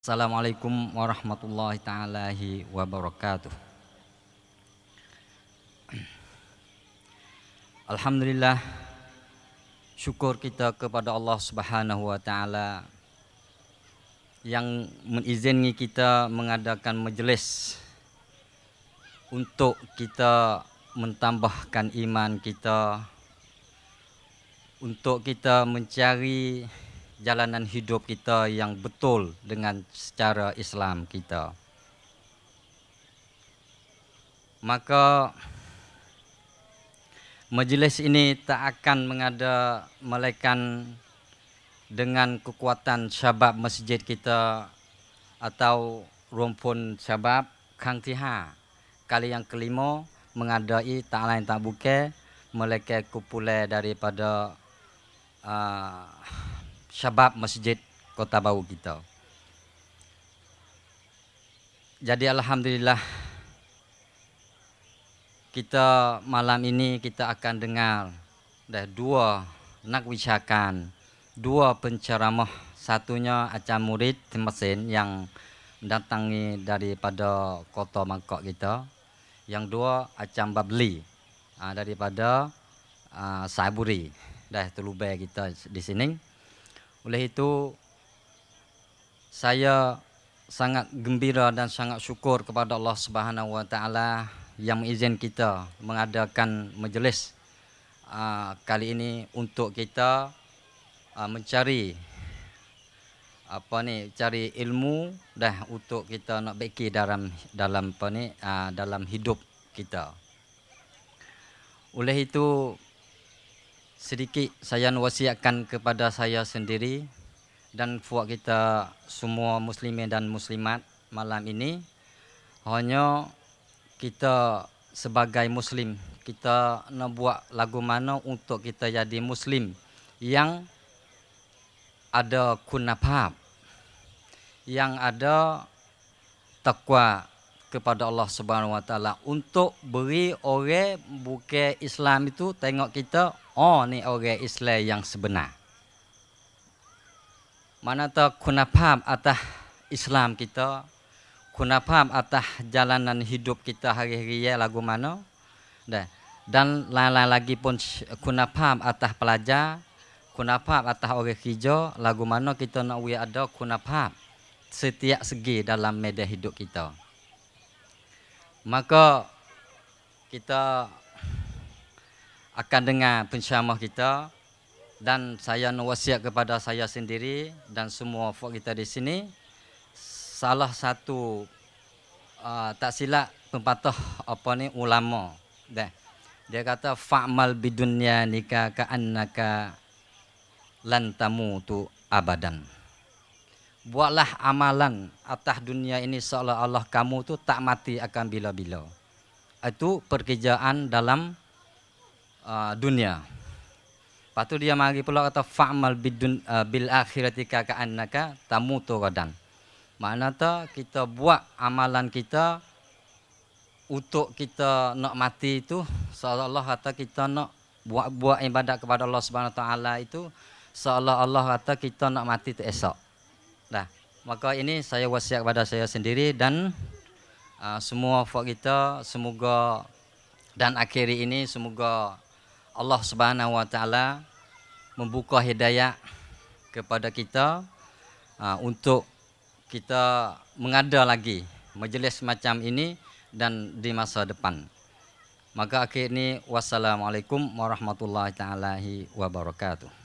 Assalamualaikum warahmatullahi taala wabarakatuh. Alhamdulillah syukur kita kepada Allah Subhanahu wa taala yang mengizinkan kita mengadakan majlis untuk kita mentambahkan iman kita untuk kita mencari jalanan hidup kita yang betul dengan secara Islam kita. Maka majlis ini tak akan mengada melekan dengan kekuatan syabab masjid kita atau rumpun syabab Kang Tiha. Kali yang kelima mengadai tak lain tak bukan melekat kupule daripada uh, syabab masjid kota baru kita. Jadi alhamdulillah kita malam ini kita akan dengar dah dua nak wisakan dua penceramah satunya acam murid mesin yang datangi daripada kota mangkok kita yang dua acam babli ah, daripada uh, saiburi dah terlubai kita di sini oleh itu saya sangat gembira dan sangat syukur kepada Allah Subhanahu Wa Taala yang izin kita mengadakan majlis uh, kali ini untuk kita uh, mencari apa ni cari ilmu dah untuk kita nak beki dalam dalam apa ni uh, dalam hidup kita. Oleh itu sedikit saya wasiatkan kepada saya sendiri dan buat kita semua muslimin dan muslimat malam ini hanya kita sebagai muslim kita nak buat lagu mana untuk kita jadi muslim yang ada kunafah yang ada takwa kepada Allah Subhanahu Wa Taala untuk beri orang bukan Islam itu tengok kita oh ni orang Islam yang sebenar. Mana tu kunapam atas Islam kita, kuna kunapam atas jalanan hidup kita hari-hari ya lagu mana? dah dan lain-lain lagi pun kuna kunapam atas pelajar, kuna kunapam atas orang hijau lagu mana kita nak wujud ada kunapam setiap segi dalam media hidup kita. Maka kita akan dengar penceramah kita dan saya nasihat kepada saya sendiri dan semua folk kita di sini salah satu uh, tak silap pempatah apa ni ulama deh dia kata fa'mal bidunya nika ka'annaka lan lantamu tu abadan buatlah amalan atas dunia ini seolah-olah kamu tu tak mati akan bila-bila itu perkerjaan dalam uh, dunia. patut dia mari pula kata fa'mal bidun uh, ah, bil akhiratika ka'annaka tamutu radan. Makna tu kita buat amalan kita untuk kita nak mati itu seolah Allah kata kita nak buat buat ibadat kepada Allah Subhanahu taala itu seolah Allah kata kita nak mati tu esok. Dah. Maka ini saya wasiat kepada saya sendiri dan uh, semua fuad kita semoga dan akhiri ini semoga Allah Subhanahu Wa Taala membuka hidayah kepada kita ah, untuk kita mengada lagi majlis macam ini dan di masa depan. Maka akhir ini wassalamualaikum warahmatullahi taala wabarakatuh.